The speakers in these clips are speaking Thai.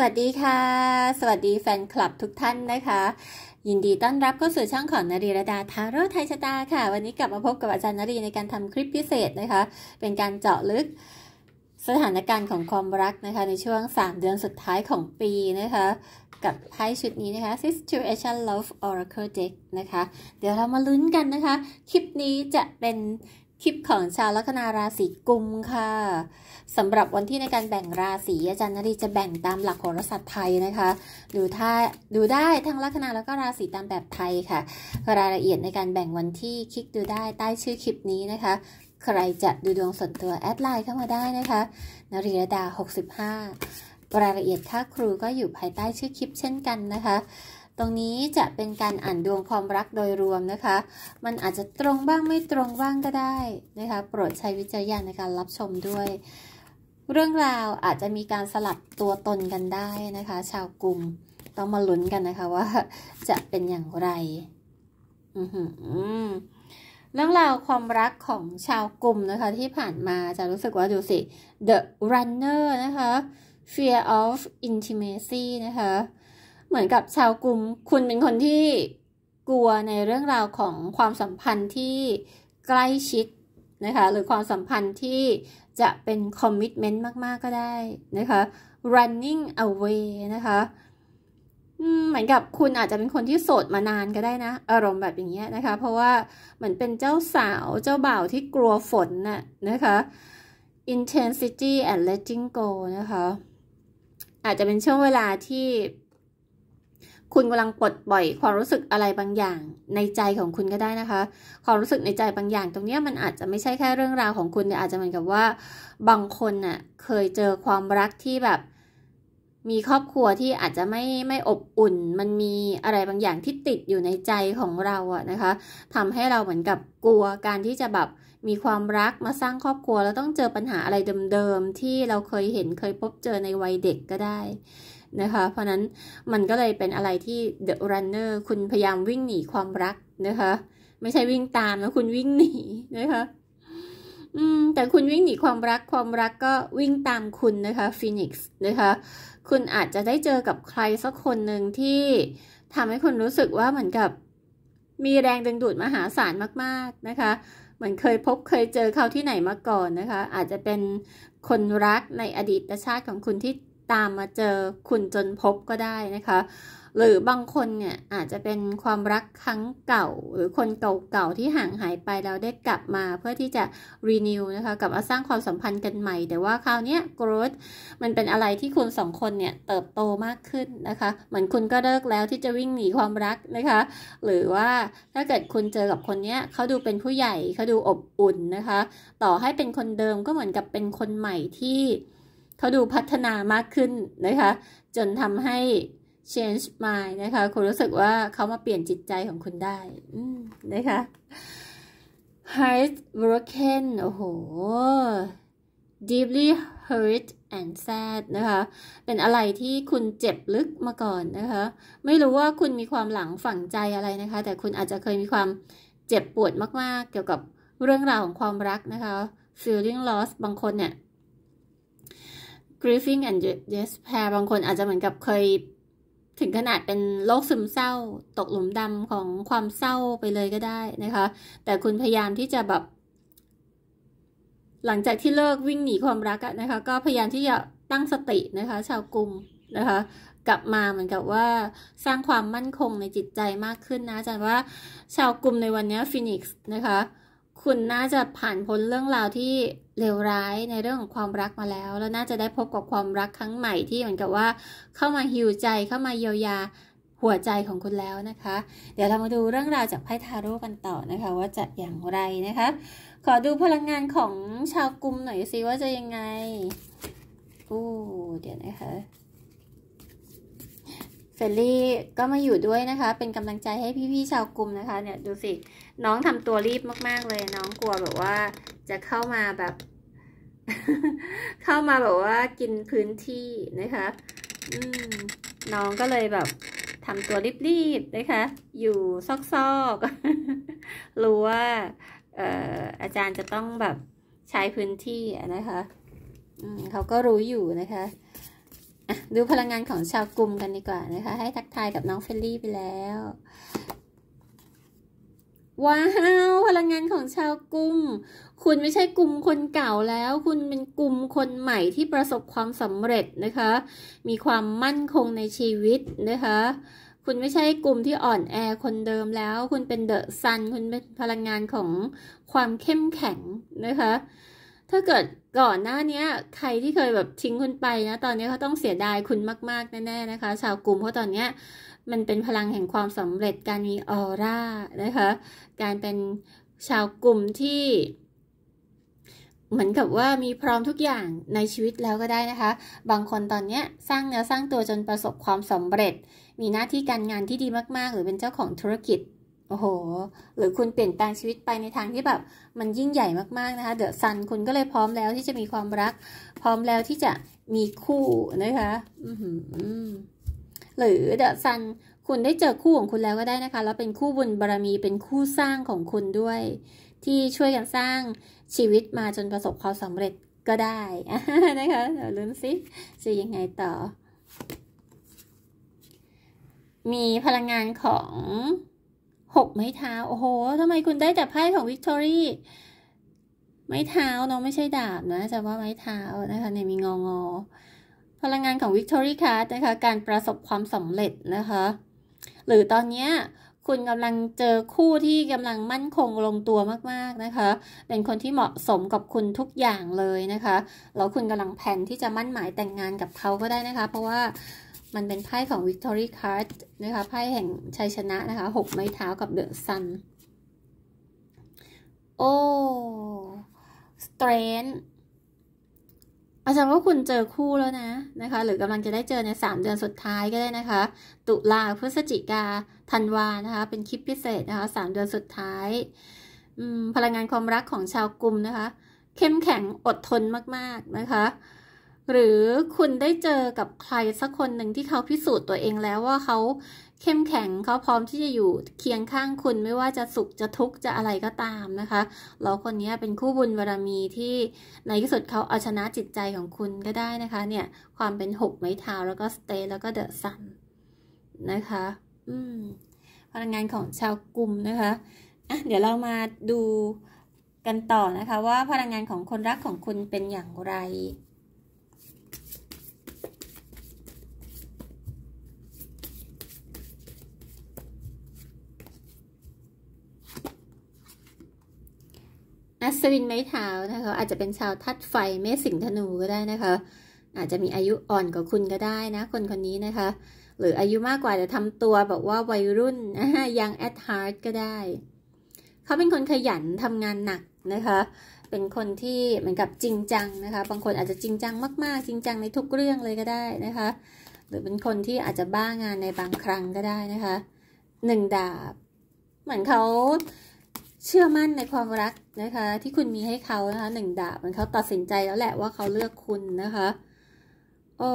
สวัสดีค่ะ สวัสดีแฟนคลับทุกท่านนะคะ ยินดีต้อนรับเข้าสู่ช่องของนรีรดาทาโร่ไทยชะตาค่ะ วันนี้กลับมาพบกับอาจารย์นรีในการทำคลิปพิเศษนะคะ เป็นการเจาะลึกสถานการณ์ของความรักนะคะ ในช่วง 3 เดือนสุดท้ายของปีนะคะ กับไพ่ชุดนี้นะคะ Situation Love Oracle Deck นะคะ เดี๋ยวเรามาลุ้นกันนะคะ คลิปนี้จะเป็นคลิปของชาวลัคนาราศีกุมค่ะสำหรับวันที่ในการแบ่งราศีอาจารย์นรีจะแบ่งตามหลักโหราศาสตร์ไทยนะคะดูท่าดูได้ทั้งลัคนาแล้วก็ราศีตามแบบไทยค่ะ รายละเอียดในการแบ่งวันที่คลิกดูได้ใต้ชื่อคลิปนี้นะคะ ใครจะดูดวงส่วนตัวแอดไลน์เข้ามาได้นะคะ นรีรดา65รายละเอียดค่าครูก็อยู่ภายใต้ชื่อคลิปเช่นกันนะคะตรงนี้จะเป็นการอ่านดวงความรักโดยรวมนะคะ มันอาจจะตรงบ้างไม่ตรงบ้างก็ได้นะคะโปรดใช้วิจารณญาณในการรับชมด้วย เรื่องราวอาจจะมีการสลับตัวตนกันได้นะคะ ชาวกลุ่มต้องมาลุ้นกันนะคะว่าจะเป็นอย่างไร เรื่องราวความรักของชาวกลุ่มนะคะ ที่ผ่านมาจะรู้สึกว่าดูสิ The Runner นะคะ Fear of Intimacy นะคะเหมือนกับชาวกลุ่มคุณเป็นคนที่กลัวในเรื่องราวของความสัมพันธ์ที่ใกล้ชิดนะคะ หรือความสัมพันธ์ที่จะเป็นคอมมิชเมนต์มากๆ ก็ได้นะคะ running away นะคะเหมือนกับคุณอาจจะเป็นคนที่โสดมานานก็ได้นะ อารมณ์แบบอย่างเงี้ยนะคะ เพราะว่าเหมือนเป็นเจ้าสาวเจ้าบ่าวที่กลัวฝนน่ะนะคะ intensity and letting go นะคะ อาจจะเป็นช่วงเวลาที่คุณกำลังปลดปล่อยความรู้สึกอะไรบางอย่างในใจของคุณก็ได้นะคะ ความรู้สึกในใจบางอย่างตรงนี้มันอาจจะไม่ใช่แค่เรื่องราวของคุณแต่อาจจะเหมือนกับว่า บางคนน่ะเคยเจอความรักที่แบบ มีครอบครัวที่อาจจะไม่ไม่อบอุ่น มันมีอะไรบางอย่างที่ติดอยู่ในใจของเราอะนะคะ ทำให้เราเหมือนกับกลัวการที่จะแบบมีความรักมาสร้างครอบครัวแล้วต้องเจอปัญหาอะไรเดิมๆที่เราเคยเห็นเคยพบเจอในวัยเด็กก็ได้นะคะเพราะนั้นมันก็เลยเป็นอะไรที่ The Runner คุณพยายามวิ่งหนีความรักนะคะ ไม่ใช่วิ่งตามนะคุณวิ่งหนีนะคะอืมแต่คุณวิ่งหนีความรักความรักก็วิ่งตามคุณนะคะฟีนิกซ์นะคะคุณอาจจะได้เจอกับใครสักคนหนึ่งที่ทำให้คุณรู้สึกว่าเหมือนกับ มีแรงดึงดูดมหาศาลมาก ๆนะคะเหมือนเคยพบเคยเจอเขาที่ไหนมาก่อนนะคะ อาจจะเป็นคนรักในอดีตชาติของคุณที่ตามมาเจอคุณจนพบก็ได้นะคะ หรือบางคนเนี่ยอาจจะเป็นความรักครั้งเก่าหรือคนเก่าๆที่ห่างหายไปแล้วได้กลับมาเพื่อที่จะรีนิวนะคะกลับมาสร้างความสัมพันธ์กันใหม่ แต่ว่าคราวนี้กรตมันเป็นอะไรที่คุณสองคนเนี่ยเติบโตมากขึ้นนะคะเหมือนคุณก็เลิกแล้วที่จะวิ่งหนีความรักนะคะ หรือว่าถ้าเกิดคุณเจอกับคนเนี้ยเขาดูเป็นผู้ใหญ่เขาดูอบอุ่นนะคะ ต่อให้เป็นคนเดิมก็เหมือนกับเป็นคนใหม่ที่เขาดูพัฒนามากขึ้นนะคะ จนทำให้ change mind นะคะ คุณรู้สึกว่าเขามาเปลี่ยนจิตใจของคุณได้นะคะ heart broken โอ้โห deeply hurt and sad นะคะ เป็นอะไรที่คุณเจ็บลึกมาก่อนนะคะ ไม่รู้ว่าคุณมีความหลังฝังใจอะไรนะคะ แต่คุณอาจจะเคยมีความเจ็บปวดมาก ๆ เกี่ยวกับเรื่องราวของความรักนะคะ feeling loss บางคนเนี่ย grieving and despair บางคนอาจจะเหมือนกับเคยถึงขนาดเป็นโรคซึมเศร้า ตกหลุมดำของความเศร้าไปเลยก็ได้นะคะ แต่คุณพยายามที่จะแบบ หลังจากที่เลิกวิ่งหนีความรักนะคะ ก็พยายามที่จะตั้งสตินะคะ ชาวกลุ่มนะคะ กลับมาเหมือนกับว่า สร้างความมั่นคงในจิตใจมากขึ้นนะอาจารย์ว่าชาวกลุ่มในวันนี้ฟินิกส์นะคะคุณน่าจะผ่านพ้นเรื่องราวที่เลวร้ายในเรื่องของความรักมาแล้ว แล้วน่าจะได้พบกับความรักครั้งใหม่ที่เหมือนกับว่าเข้ามาฮิวใจเข้ามาเยียวยาหัวใจของคุณแล้วนะคะ เดี๋ยวเรามาดูเรื่องราวจากไพ่ทาโร่กันต่อนะคะว่าจะอย่างไรนะคะ ขอดูพลังงานของชาวกลุ่มหน่อยสิว่าจะยังไงอู้เดี๋ยวนะคะเฟลลี่ก็มาอยู่ด้วยนะคะ เป็นกำลังใจให้พี่ๆชาวกลุ่มนะคะ เนี่ยดูสิน้องทำตัวรีบมาก ๆ เลย น้องกลัวแบบว่า จะเข้ามาแบบ เข้ามาแบบว่ากินพื้นที่นะคะ อืมน้องก็เลยแบบทำตัวรีบๆนะคะ อยู่ซอกๆ รู้ว่าอออาจารย์จะต้องแบบใช้พื้นที่นะคะเขาก็รู้อยู่นะคะดูพลังงานของชาวกลุ่มกันดีกว่า นะคะ ให้ทักทายกับน้องเฟลลี่ไปแล้วว้าวพลังงานของชาวกลุ่มคุณไม่ใช่กลุ่มคนเก่าแล้ว คุณเป็นกลุ่มคนใหม่ที่ประสบความสำเร็จนะคะ มีความมั่นคงในชีวิตนะคะ คุณไม่ใช่กลุ่มที่อ่อนแอคนเดิมแล้ว คุณเป็นเดอะซันคุณเป็นพลังงานของความเข้มแข็งนะคะ ถ้าเกิดก่อนหน้านี้ใครที่เคยแบบทิ้งคุณไปนะ ตอนนี้เขาต้องเสียดายคุณมากๆแน่ๆนะคะ ชาวกลุ่มเพราะตอนเนี้ยมันเป็นพลังแห่งความสำเร็จการมีออร่านะคะ การเป็นชาวกลุ่มที่เหมือนกับว่ามีพร้อมทุกอย่างในชีวิตแล้วก็ได้นะคะ บางคนตอนนี้สร้างเนื้อสร้างตัวจนประสบความสำเร็จ มีหน้าที่การงานที่ดีมาก ๆ หรือเป็นเจ้าของธุรกิจ โอ้โห หรือคุณเปลี่ยนแปลงชีวิตไปในทางที่แบบมันยิ่งใหญ่มากๆ นะคะ เดอะซันคุณก็เลยพร้อมแล้วที่จะมีความรัก พร้อมแล้วที่จะมีคู่นะคะอืมหรือเดอะซันคุณได้เจอคู่ ของคุณแล้วก็ได้ นะคะ แล้วเป็นคู่บุญบารรมีเป็นคู่สร้างของคุณด้วย ที่ช่วยกันสร้างชีวิตมาจนประสบความสำเร็จก็ได้นะคะเดี๋ยวลุ้นซิจะยังไงต่อ มีพลังงานของหกไม้เท้าโอ้โหทำไมคุณได้แต่ไพ่ของ วิกตอรี่ไม้เท้าเนาะไม่ใช่ดาบนะจะว่าไม้เท้านะคะเนี่ยมีงองอพลังงานของ Victory Card นะคะการประสบความสำเร็จนะคะหรือตอนนี้คุณกำลังเจอคู่ที่กำลังมั่นคงลงตัวมากๆนะคะเป็นคนที่เหมาะสมกับคุณทุกอย่างเลยนะคะ แล้วคุณกำลังแผนที่จะมั่นหมายแต่งงานกับเขาก็ได้นะคะเพราะว่ามันเป็นไพ่ของ Victory Card นะคะไพ่แห่งชัยชนะนะคะหกไม้เท้ากับเดอะซันโอ้สเตรนท์อาจารย์ว่าคุณเจอคู่แล้วนะนะคะ หรือกำลังจะได้เจอใน 3 เดือนสุดท้ายก็ได้นะคะ ตุลาพฤศจิกาธันวานะคะ เป็นคลิปพิเศษนะคะสามเดือนสุดท้ายพลังงานความรักของชาวกลุ่มนะคะ เข้มแข็งอดทนมากๆนะคะหรือคุณได้เจอกับใครสักคนหนึ่งที่เขาพิสูจน์ตัวเองแล้วว่าเขาเข้มแข็งเขาพร้อมที่จะอยู่เคียงข้างคุณไม่ว่าจะสุขจะทุกข์จะอะไรก็ตามนะคะ แล้วคนนี้เป็นคู่บุญบารมีที่ในที่สุดเขาเอาชนะจิตใจของคุณก็ได้นะคะเนี่ย ความเป็นหกไม้เท้าแล้วก็สเตย์แล้วก็เดอะซันนะคะ อืมพลังงานของชาวกลุ่มนะคะอ่ะเดี๋ยวเรามาดูกันต่อนะคะ ว่าพลังงานของคนรักของคุณเป็นอย่างไรัศวินไม้เท้านะคะอาจจะเป็นชาวทัดไฟเมษสิงธนูก็ได้นะคะ อาจจะมีอายุอ่อนกว่าคุณก็ได้นะคนคนนี้นะคะ หรืออายุมากกว่าแต่ทำตัวแบบว่าวัยรุ่นยังแอดฮาร์ดก็ได้ เขาเป็นคนขยันทำงานหนักนะคะ เป็นคนที่เหมือนกับจริงจังนะคะ บางคนอาจจะจริงจังมากๆจริงจังในทุกเรื่องเลยก็ได้นะคะ หรือเป็นคนที่อาจจะบ้างานในบางครั้งก็ได้นะคะหนึ่งดาบ เหมือนเขาเชื่อมั่นในความรักนะคะ ที่คุณมีให้เขานะคะหนึ่งดาบมันเขาตัดสินใจแล้วแหละว่าเขาเลือกคุณนะคะ โอ้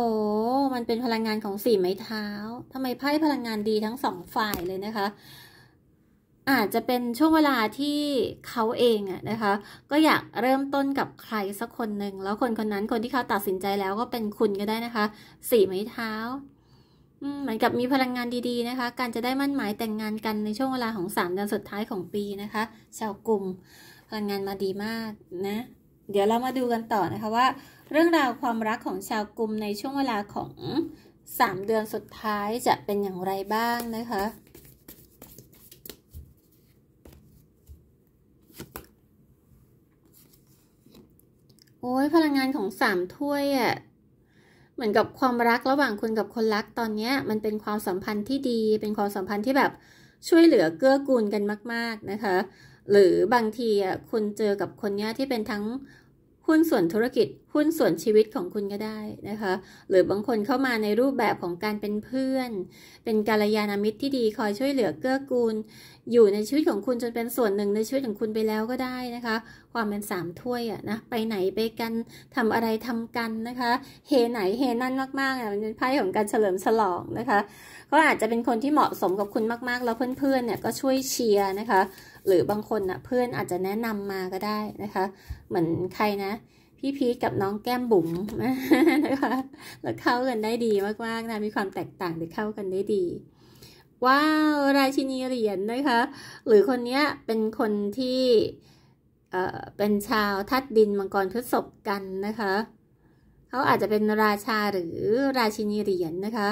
มันเป็นพลังงานของสี่ไม้เท้า ทำไมไพ่พลังงานดีทั้งสองฝ่ายเลยนะคะ อาจจะเป็นช่วงเวลาที่เขาเองอะนะคะ ก็อยากเริ่มต้นกับใครสักคนหนึ่ง แล้วคนคนนั้นคนที่เขาตัดสินใจแล้วก็เป็นคุณก็ได้นะคะสี่ไม้เท้าเหมือนกับมีพลังงานดีๆนะคะ การจะได้มั่นหมายแต่งงานกันในช่วงเวลาของ3เดือนสุดท้ายของปีนะคะ ชาวกลุ่มพลังงานมาดีมากนะ เดี๋ยวเรามาดูกันต่อนะคะว่า เรื่องราวความรักของชาวกลุ่มในช่วงเวลาของ 3 เดือนสุดท้ายจะเป็นอย่างไรบ้างนะคะ โอ้ยพลังงานของสามถ้วยอะ่ะเหมือนกับความรักระหว่างคุณกับคนรักตอนนี้มันเป็นความสัมพันธ์ที่ดีเป็นความสัมพันธ์ที่แบบช่วยเหลือเกื้อกูลกันมากๆนะคะหรือบางทีอ่ะคุณเจอกับคนเนี้ยที่เป็นทั้งหุ้นส่วนธุรกิจหุ้นส่วนชีวิตของคุณก็ได้นะคะ หรือบางคนเข้ามาในรูปแบบของการเป็นเพื่อน เป็นกาลยานามิตรที่ดีคอยช่วยเหลือเกื้อกูล อยู่ในชีวิตของคุณจนเป็นส่วนหนึ่งในชีวิตของคุณไปแล้วก็ได้นะคะ ความเป็นสามถ้วยอะนะไปไหนไปกันทำอะไรทำกันนะคะ เฮไหน เฮนั่นมากๆอะมันเป็นไพ่ของการเฉลิมฉลองนะคะ ก็อาจจะเป็นคนที่เหมาะสมกับคุณมากๆแล้วเพื่อนๆเนี่ยก็ช่วยเชียร์นะคะ หรือบางคนนะเพื่อนอาจจะแนะนำมาก็ได้นะคะ เหมือนใครนะพี่พีทกับน้องแก้มบุ๋มนะคะแล้วเข้ากันได้ดีมากๆนะมีความแตกต่างแต่เข้ากันได้ดีว้าวราชินีเหรียญนนะคะ หรือคนนี้เป็นคนที่เอ่อเป็นชาวทัดดินมังกรพฤษภกันนะคะเขาอาจจะเป็นราชาหรือราชินีเหรียญนนะคะ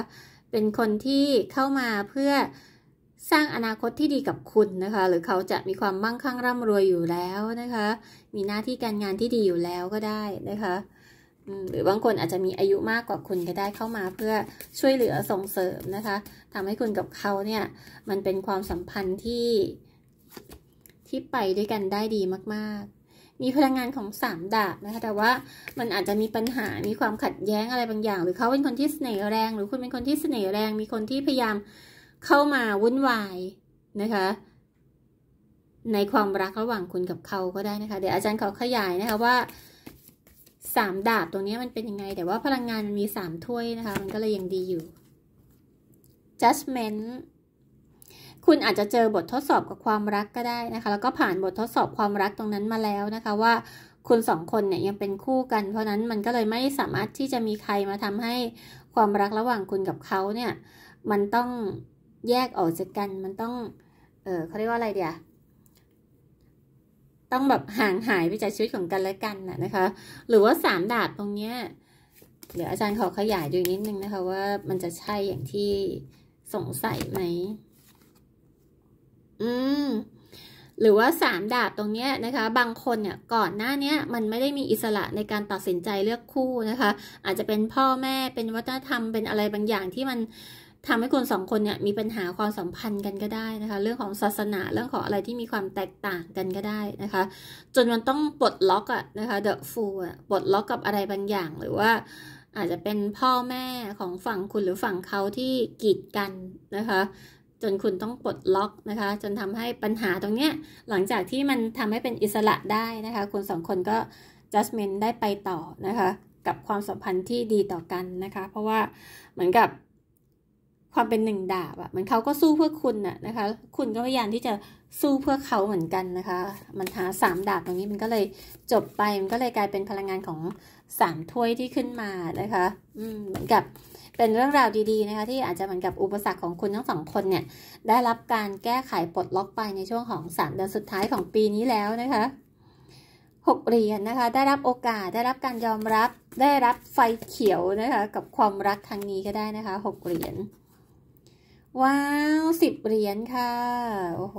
เป็นคนที่เข้ามาเพื่อสร้างอนาคตที่ดีกับคุณนะคะ หรือเขาจะมีความมั่งคั่งร่ำรวยอยู่แล้วนะคะ มีหน้าที่การงานที่ดีอยู่แล้วก็ได้นะคะหรือบางคนอาจจะมีอายุมากกว่าคุณก็ได้เข้ามาเพื่อช่วยเหลือส่งเสริมนะคะ ทำให้คุณกับเขาเนี่ย มันเป็นความสัมพันธ์ที่ที่ไปด้วยกันได้ดีมาก ๆ มีพลังงานของสามดาบนะคะ แต่ว่ามันอาจจะมีปัญหามีความขัดแย้งอะไรบางอย่าง หรือเขาเป็นคนที่เสน่ห์แรง หรือคุณเป็นคนที่เสน่ห์แรง มีคนที่พยายามเข้ามาวุ่นวายนะคะ ในความรักระหว่างคุณกับเขาก็ได้นะคะ เดี๋ยวอาจารย์เขาขยายนะคะว่าสามดาบตรงนี้มันเป็นยังไง แต่ว่าพลังงานมันมีสามถ้วยนะคะ มันก็เลยยังดีอยู่ judgment คุณอาจจะเจอบททดสอบกับความรักก็ได้นะคะ แล้วก็ผ่านบททดสอบความรักตรงนั้นมาแล้วนะคะ ว่าคุณสองคนเนี่ยยังเป็นคู่กัน เพราะนั้นมันก็เลยไม่สามารถที่จะมีใครมาทำให้ความรักระหว่างคุณกับเขาเนี่ย มันต้องแยกออกจากกันมันต้อง เออเขาเรียกว่าอะไรเดียวต้องแบบห่างหายไปจากชีวิตของกันและกันนะนะคะ หรือว่าสามดาบตรงเนี้ยเดี๋ยวอาจารย์ขอขยายดูนิดนึงนะคะ ว่ามันจะใช่อย่างที่สงสัยไหม อืม หรือว่าสามดาบตรงเนี้ยนะคะ บางคนเนี่ย ก่อนหน้าเนี้ยมันไม่ได้มีอิสระในการตัดสินใจเลือกคู่นะคะ อาจจะเป็นพ่อแม่เป็นวัฒนธรรมเป็นอะไรบางอย่างที่มันทำให้คนสองคนเนี่ยมีปัญหาความสัมพันธ์กันก็ได้นะคะ เรื่องของศาสนาเรื่องของอะไรที่มีความแตกต่างกันก็ได้นะคะ จนมันต้องปลดล็อกอะนะคะเดอะฟูอะปลดล็อกกับอะไรบางอย่าง หรือว่าอาจจะเป็นพ่อแม่ของฝั่งคุณหรือฝั่งเขาที่กีดกันนะคะ จนคุณต้องปลดล็อกนะคะ จนทำให้ปัญหาตรงเนี้ย หลังจากที่มันทำให้เป็นอิสระได้นะคะคนสองคนก็ judgment ได้ไปต่อนะคะ กับความสัมพันธ์ที่ดีต่อกันนะคะ เพราะว่าเหมือนกับความเป็นหนึ่ง ดาบอะเหมือนเขาก็สู้เพื่อคุณอะนะคะ คุณก็พยายามที่จะสู้เพื่อเขาเหมือนกันนะคะ มันหาสามดาบตรงนี้มันก็เลยจบไป มันก็เลยกลายเป็นพลังงานของสามถ้วยที่ขึ้นมานะคะ อืม เหมือนกับเป็นเรื่องราวดีๆนะคะ ที่อาจจะเหมือนกับอุปสรรคของคุณทั้งสองคนเนี่ย ได้รับการแก้ไขปลดล็อกไปในช่วงของสามเดือนสุดท้ายของปีนี้แล้วนะคะ หกเหรียญนนะคะ ได้รับโอกาส ได้รับการยอมรับ ได้รับไฟเขียวนะคะ กับความรักครั้งนี้ก็ได้นะคะหกเหรียญว้าวสิบเหรียญค่ะ โอ้โห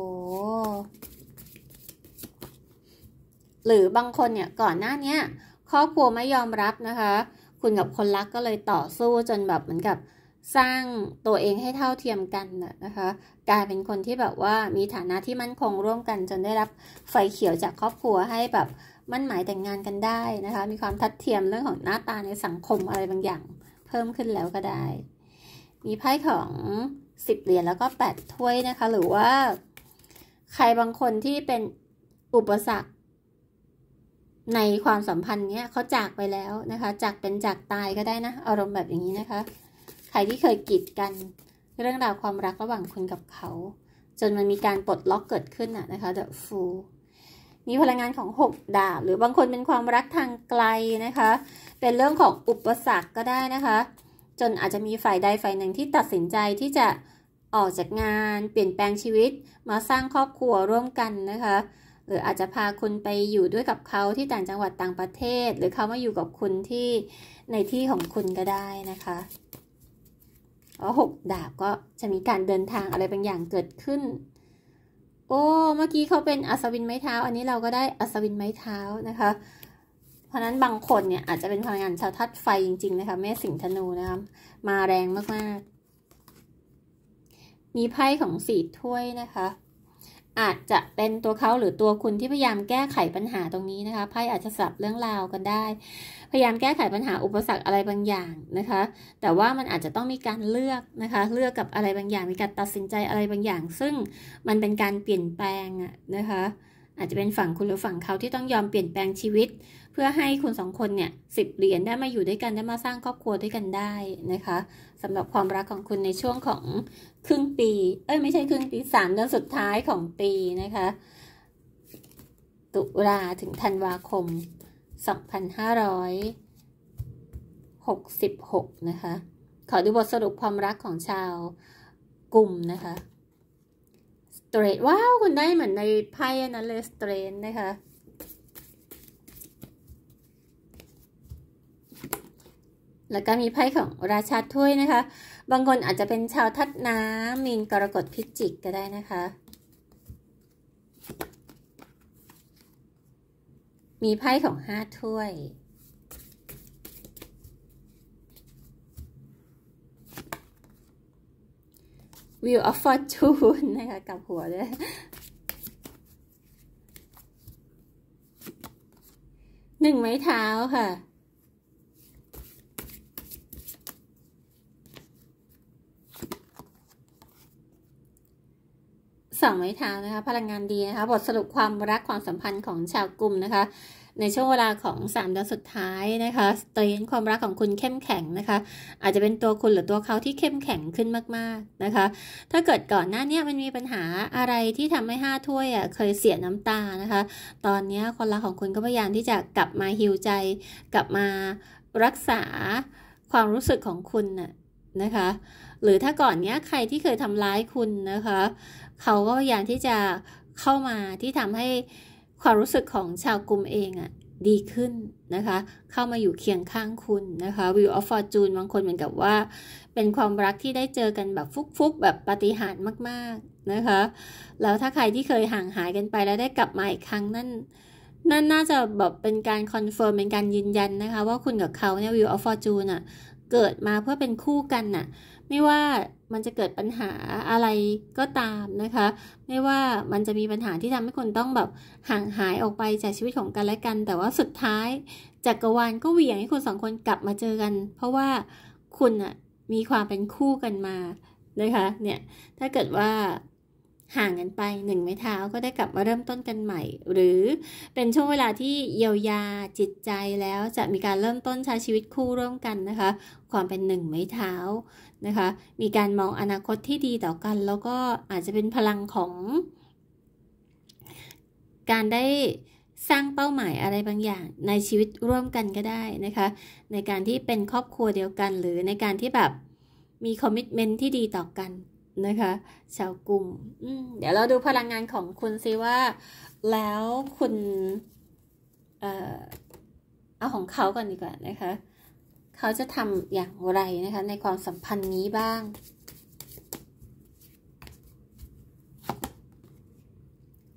หรือบางคนเนี่ย ก่อนหน้านี้ครอบครัวไม่ยอมรับนะคะ คุณกับคนรักก็เลยต่อสู้จนแบบเหมือนกับสร้างตัวเองให้เท่าเทียมกันนะคะกลายเป็นคนที่แบบว่ามีฐานะที่มั่นคงร่วมกันจนได้รับไฟเขียวจากครอบครัวให้แบบมั่นหมายแต่งงานกันได้นะคะ มีความทัดเทียมเรื่องของหน้าตาในสังคมอะไรบางอย่างเพิ่มขึ้นแล้วก็ได้ มีไพ่ของ10เหรียญแล้วก็8ถ้วยนะคะ หรือว่า ใครบางคนที่เป็นอุปสรรคในความสัมพันธ์เนี้ยเขาจากไปแล้วนะคะ จากเป็นจากตายก็ได้นะ อารมณ์แบบ อย่างนี้นะคะ ใครที่เคยกีดกัน เรื่องราว ความรักระหว่างคุณกับเขา จนมันมีการปลดล็อกเกิดขึ้นอะนะคะ The Fool มีพลังงานของ6ดาบ หรือบางคนเป็นความรักทางไกลนะคะ เป็นเรื่องของอุปสรรคก็ได้นะคะ จนอาจจะมีฝ่ายใดฝ่ายหนึ่งที่ตัดสินใจที่จะออกจากงานเปลี่ยนแปลงชีวิตมาสร้างครอบครัวร่วมกันนะคะ หรืออาจจะพาคุณไปอยู่ด้วยกับเขาที่ต่างจังหวัดต่างประเทศ หรือเขามาอยู่กับคุณที่ในที่ของคุณก็ได้นะคะอ๋อหกดาบก็จะมีการเดินทางอะไรบางอย่างเกิดขึ้น โอ้เมื่อกี้เขาเป็นอัศวินไม้เท้า อันนี้เราก็ได้อัศวินไม้เท้านะคะ เพราะนั้นบางคนเนี่ยอาจจะเป็นพลังงานชาวทัดไฟจริง ๆนะคะแม่สิงธนูนะคะมาแรงมากๆมีไพ่ของสีถ้วยนะคะ อาจจะเป็นตัวเขาหรือตัวคุณที่พยายามแก้ไขปัญหาตรงนี้นะคะ ไพ่อาจจะสับเรื่องราวกันได้พยายามแก้ไขปัญหาอุปสรรคอะไรบางอย่างนะคะ แต่ว่ามันอาจจะต้องมีการเลือกนะคะเลือกกับอะไรบางอย่างมีการตัดสินใจอะไรบางอย่าง ซึ่งมันเป็นการเปลี่ยนแปลงอะนะคะ อาจจะเป็นฝั่งคุณหรือฝั่งเขาที่ต้องยอมเปลี่ยนแปลงชีวิตเพื่อให้คุณสองคนเนี่ยสิบเหรียญได้มาอยู่ด้วยกันได้มาสร้างครอบครัวด้วยกันได้นะคะสำหรับความรักของคุณในช่วงของครึ่งปีเอ้ยไม่ใช่ครึ่งปีสามเดือนสุดท้ายของปีนะคะ ตุลาถึงธันวาคม2566นะคะ ขอดูบทสรุปความรักของชาวกลุ่มนะคะสเตรทว้าวคุณได้เหมือนในไพ่นั้นเลยสเตรทนะคะแล้วก็มีไพ่ของราชาถ้วยนะคะ บางคนอาจจะเป็นชาวทัดน้ำมีนกรกฎพิจิกก็ได้นะคะ มีไพ่ของห้าถ้วยวิวออฟฟอร์จูนนะคะกับหัวด้วยหนึ่งไม้เท้าค่ะสองไม้เท้านะคะพลังงานดีนะคะบทสรุปความรักความสัมพันธ์ของชาวกลุ่มนะคะ ในช่วงเวลาของสามเดือนสุดท้ายนะคะเตือนความรักของคุณเข้มแข็งนะคะ อาจจะเป็นตัวคุณหรือตัวเขาที่เข้มแข็งขึ้นมาก ๆนะคะ ถ้าเกิดก่อนหน้านี้มันมีปัญหาอะไรที่ทำให้ห้าถ้วยอ่ะเคยเสียน้ำตานะคะ ตอนนี้คนรักของคุณก็พยายามที่จะกลับมาฮิวใจ กลับมารักษาความรู้สึกของคุณน่ะนะคะ หรือถ้าก่อนเนี้ยใครที่เคยทำร้ายคุณนะคะเขาก็พยายามที่จะเข้ามาที่ทำให้ความรู้สึกของชาวกลุ่มเองอะดีขึ้นนะคะ เข้ามาอยู่เคียงข้างคุณนะคะวิวออฟฟอร์จูนบางคนเหมือนกับว่า เป็นความรักที่ได้เจอกันแบบฟุกๆ แบบปฏิหารมากๆนะคะแล้วถ้าใครที่เคยห่างหายกันไปแล้วได้กลับมาอีกครั้งนั่นนั่นน่าจะแบบเป็นการคอนเฟิร์มเป็นการยืนยันนะคะ ว่าคุณกับเขาเนี่ยวิวออฟฟอร์จูนอ่ะเกิดมาเพื่อเป็นคู่กันน่ะไม่ว่ามันจะเกิดปัญหาอะไรก็ตามนะคะ ไม่ว่ามันจะมีปัญหาที่ทำให้คนต้องแบบห่างหายออกไปจากชีวิตของกันและกัน แต่ว่าสุดท้ายจักกรวาลก็เหวี่ยงให้คนสองคนกลับมาเจอกัน เพราะว่าคุณอะมีความเป็นคู่กันมา นะคะ เนี่ย ถ้าเกิดว่าห่างกันไปหนึ่งไม้เท้าก็ได้กลับมาเริ่มต้นกันใหม่ หรือเป็นช่วงเวลาที่เยียวยาจิตใจแล้ว จะมีการเริ่มต้นใช้ชีวิตคู่ร่วมกันนะคะ ความเป็นหนึ่งไม้เท้านะคะมีการมองอนาคตที่ดีต่อกันแล้วก็อาจจะเป็นพลังของ การได้สร้างเป้าหมายอะไรบางอย่างในชีวิตร่วมกันก็ได้นะคะ ในการที่เป็นครอบครัวเดียวกันหรือในการที่แบบ มีคอมมิชเมนที่ดีต่อกันนะคะ ชาวกลุ่มเดี๋ยวเราดูพลังงานของคุณซิว่าแล้วคุณเอ่อเอาของเขาก่อนดีกว่านะคะเขาจะทำอย่างไรนะคะ ในความสัมพันธ์นี้บ้าง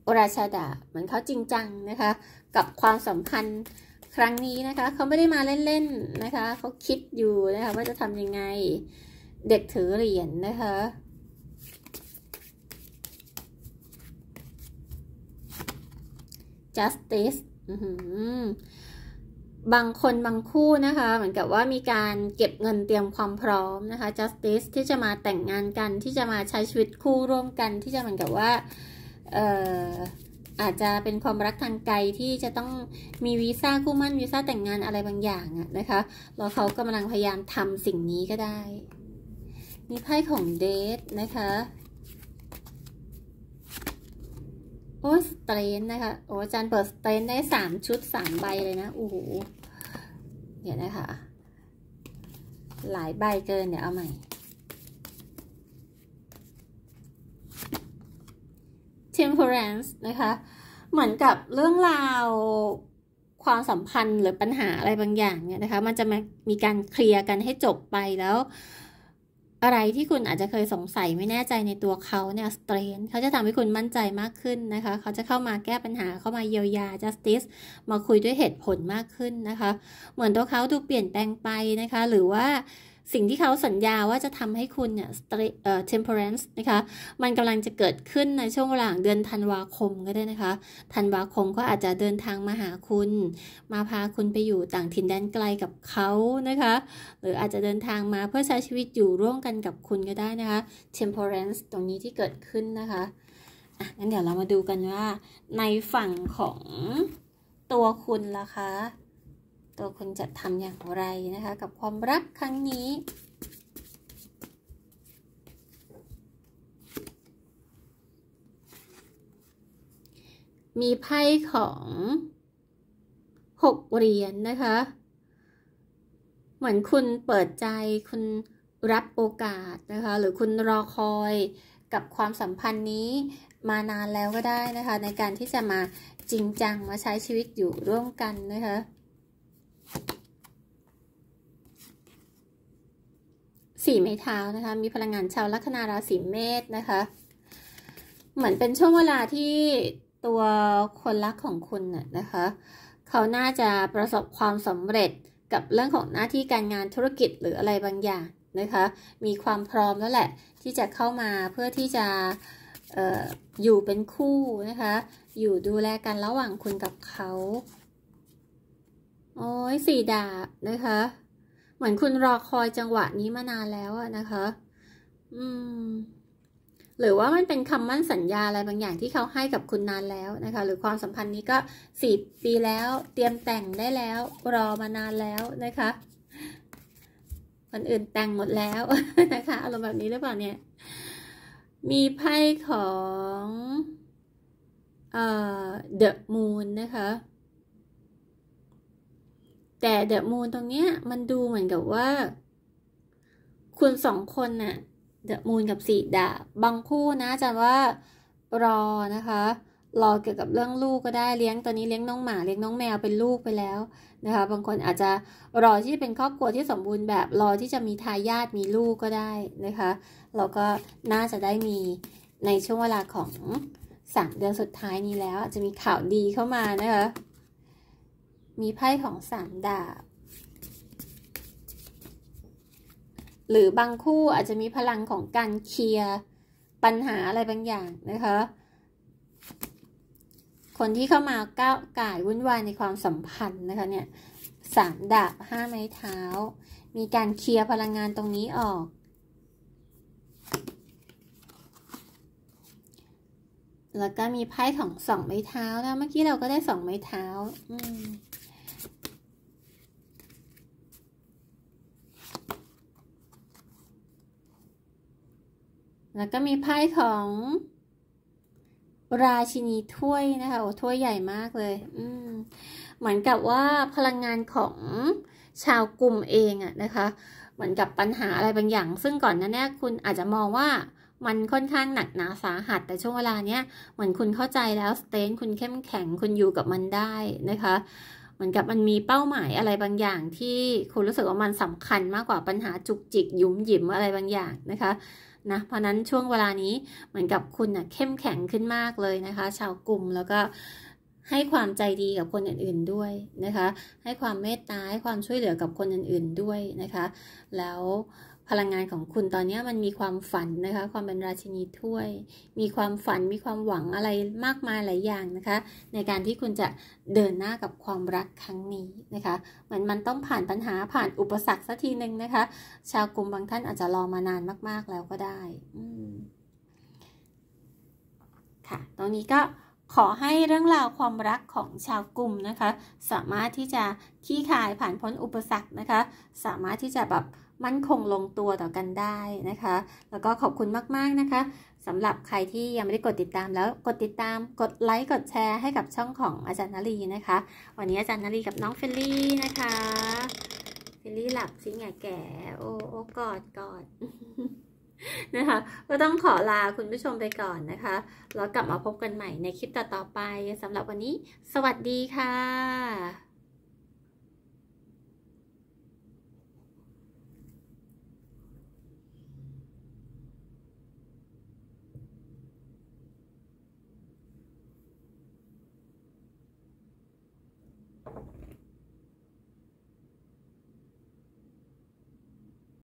โอราชาดาเหมือนเขาจริงจังนะคะ กับความสัมพันธ์ ครั้งนี้นะคะ เขาไม่ได้มาเล่นๆนะคะเขาคิดอยู่นะคะว่าจะทำยังไงเด็กถือเหรียญนนะคะ justice บางคนบางคู่นะคะ เหมือนกับว่ามีการเก็บเงินเตรียมความพร้อมนะคะ justice ที่จะมาแต่งงานกันที่จะมาใช้ชีวิตคู่ร่วมกันที่จะเหมือนกับว่าเอ่ออาจจะเป็นความรักทางไกล ที่จะต้องมีวีซ่า คู่มั่นวีซ่าแต่งงานอะไรบางอย่างนะคะแล้วเขากำลังพยายามทำสิ่งนี้ก็ได้ มีไพ่ของเดทนะคะโอ้สเตรนนะคะ โอ้อาจารย์ เปิดสเตรนได้สามชุดสามใบเลยนะ โอ้โหเนี่ยนะคะ หลายใบเกินเดี๋ยวเอาใหม่ temperance นะคะ เหมือนกับเรื่องราวความสัมพันธ์หรือปัญหาอะไรบางอย่างเนี่ยนะคะมันจะมีการเคลียร์กันให้จบไปแล้วอะไรที่คุณอาจจะเคยสงสัยไม่แน่ใจในตัวเขาเนี่ยสเตรนเขาจะทำให้คุณมั่นใจมากขึ้นนะคะ เขาจะเข้ามาแก้ปัญหาเข้ามาเยียวยา justice มาคุยด้วยเหตุผลมากขึ้นนะคะ เหมือนตัวเขาถูกเปลี่ยนแปลงไปนะคะ หรือว่าสิ่งที่เขาสัญญาว่าจะทำให้คุณเนี่ย temperance นะคะ มันกำลังจะเกิดขึ้นในช่วงหลังเดือนธันวาคมก็ได้นะคะ ธันวาคมก็อาจจะเดินทางมาหาคุณ มาพาคุณไปอยู่ต่างถิ่นแดนไกลกับเขานะคะ หรืออาจจะเดินทางมาเพื่อใช้ชีวิตอยู่ร่วมกันกับคุณก็ได้นะคะ temperance ตรงนี้ที่เกิดขึ้นนะคะอ่ะงั้นเดี๋ยวเรามาดูกันว่า ในฝั่งของตัวคุณล่ะคะตัวคุณจะทำอย่างไรนะคะ กับความรักครั้งนี้ มีไพ่ของหกเหรียญนนะคะ เหมือนคุณเปิดใจคุณรับโอกาสนะคะ หรือคุณรอคอยกับความสัมพันธ์นี้มานานแล้วก็ได้นะคะ ในการที่จะมาจริงจังมาใช้ชีวิตอยู่ร่วมกันนะคะสี่ไม้เท้า นะคะ มีพลังงานชาวลัคนาราศีเมษนะคะ เหมือนเป็นช่วงเวลาที่ตัวคนรักของคุณน่ะนะคะ เขาน่าจะประสบความสำเร็จกับเรื่องของหน้าที่การงานธุรกิจหรืออะไรบางอย่างนะคะ มีความพร้อมแล้วแหละ ที่จะเข้ามาเพื่อที่จะอออยู่เป็นคู่นะคะ อยู่ดูแลกันระหว่างคุณกับเขา โอ้ยสี่ดาบนะคะเหมือนคุณรอคอยจังหวะนี้มานานแล้วอะนะคะ อืม หรือว่ามันเป็นคำมั่นสัญญาอะไรบางอย่างที่เขาให้กับคุณนานแล้วนะคะ หรือความสัมพันธ์นี้ก็สี่ปีแล้ว เตรียมแต่งได้แล้ว รอมานานแล้วนะคะคนอื่นแต่งหมดแล้วนะคะอารมณ์แบบนี้หรือเปล่าเนี่ย มีไพ่ของเอ่อ The Moon นะคะแต่เดอะมูนตรงเนี้ยมันดูเหมือนกับว่า คุณสองคนน่ะเดอะมูนกับสีดาบางคู่นะจะว่ารอนะคะ รอเกี่ยวกับเรื่องลูกก็ได้เลี้ยงตอนนี้เลี้ยงน้องหมาเลี้ยงน้องแมวเป็นลูกไปแล้วนะคะบางคนอาจจะรอที่จะเป็นครอบครัวที่สมบูรณ์แบบ รอที่จะมีทายาทมีลูกก็ได้นะคะ เราก็น่าจะได้มีในช่วงเวลาของสามเดือนสุดท้ายนี้แล้ว จะมีข่าวดีเข้ามานะคะมีไพ่ของสามดาบหรือบางคู่อาจจะมีพลังของการเคลียร์ปัญหาอะไรบางอย่างนะคะ คนที่เข้ามาก้าวก่ายวุ่นวายในความสัมพันธ์นะคะ เนี่ยสามดาบห้าไม้เท้า มีการเคลียร์พลังงานตรงนี้ออก แล้วก็มีไพ่ของสองไม้เท้านะเมื่อกี้เราก็ได้สองไม้เท้า อืมแล้วก็มีไพ่ของราชินีถ้วยนะคะโอ้ถ้วยใหญ่มากเลย อืมเหมือนกับว่าพลังงานของชาวกลุ่มเองอะนะคะ เหมือนกับปัญหาอะไรบางอย่าง ซึ่งก่อนนั้นเนี่ยคุณอาจจะมองว่ามันค่อนข้างหนักหนาสาหัส แต่ช่วงเวลาเนี้ยเหมือนคุณเข้าใจแล้ว สเตนคุณเข้มแข็งคุณอยู่กับมันได้นะคะเหมือนกับมันมีเป้าหมายอะไรบางอย่างที่คุณรู้สึกว่ามันสำคัญมากกว่าปัญหาจุกจิกยุ่มหยิมอะไรบางอย่างนะคะนะ เพราะนั้นช่วงเวลานี้เหมือนกับคุณน่ะเข้มแข็งขึ้นมากเลยนะคะ ชาวกลุ่มแล้วก็ให้ความใจดีกับคนอื่นๆด้วยนะคะ ให้ความเมตตาให้ความช่วยเหลือกับคนอื่นๆด้วยนะคะ แล้วพลังงานของคุณตอนนี้มันมีความฝันนะคะ ความเป็นราชินีถ้วย มีความฝันมีความหวังอะไรมากมายหลายอย่างนะคะ ในการที่คุณจะเดินหน้ากับความรักครั้งนี้นะคะมันมันต้องผ่านปัญหาผ่านอุปสรรคสักทีหนึ่งนะคะ ชาวกลุ่มบางท่านอาจจะรอมานานมาก ๆ แล้วก็ได้ค่ะ ตรงนี้ก็ขอให้เรื่องราวความรักของชาวกลุ่มนะคะ สามารถที่จะขี้คายผ่านพ้นอุปสรรคนะคะ สามารถที่จะแบบมั่นคงลงตัวต่อกันได้นะคะ แล้วก็ขอบคุณมากๆนะคะสำหรับใครที่ยังไม่ได้กดติดตามแล้วกดติดตามกดไลค์กดแชร์ให้กับช่องของอาจารย์นลีนะคะ วันนี้อาจารย์นลีกับน้องเฟลลี่นะคะเฟลลี่หลับสิแง่แก่ โอ้โอกอดกอดนะคะก็ต้องขอลาคุณผู้ชมไปก่อนนะคะแล้วกลับมาพบกันใหม่ในคลิปต่อๆไปสำหรับวันนี้ สวัสดีค่ะ